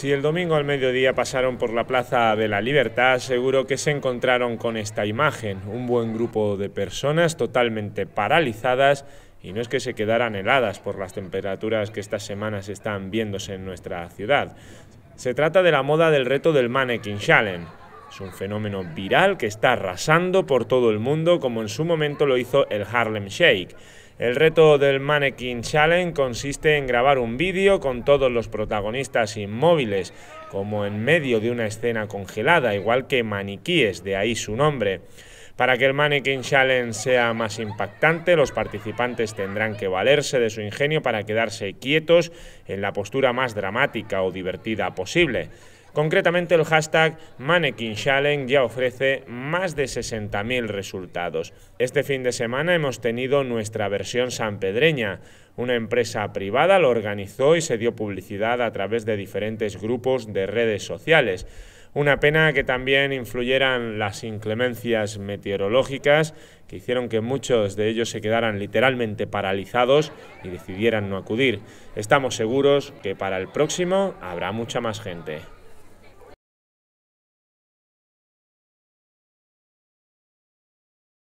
Si el domingo al mediodía pasaron por la Plaza de la Libertad, seguro que se encontraron con esta imagen, un buen grupo de personas totalmente paralizadas y no es que se quedaran heladas por las temperaturas que estas semanas están viéndose en nuestra ciudad. Se trata de la moda del reto del Mannequin Challenge, un fenómeno viral que está arrasando por todo el mundo como en su momento lo hizo el Harlem Shake. El reto del Mannequin Challenge consiste en grabar un vídeo con todos los protagonistas inmóviles, como en medio de una escena congelada, igual que maniquíes, de ahí su nombre. Para que el Mannequin Challenge sea más impactante, los participantes tendrán que valerse de su ingenio para quedarse quietos en la postura más dramática o divertida posible. Concretamente el hashtag Mannequin Challenge ya ofrece más de 60.000 resultados. Este fin de semana hemos tenido nuestra versión sanpedreña. Una empresa privada lo organizó y se dio publicidad a través de diferentes grupos de redes sociales. Una pena que también influyeran las inclemencias meteorológicas que hicieron que muchos de ellos se quedaran literalmente paralizados y decidieran no acudir. Estamos seguros que para el próximo habrá mucha más gente.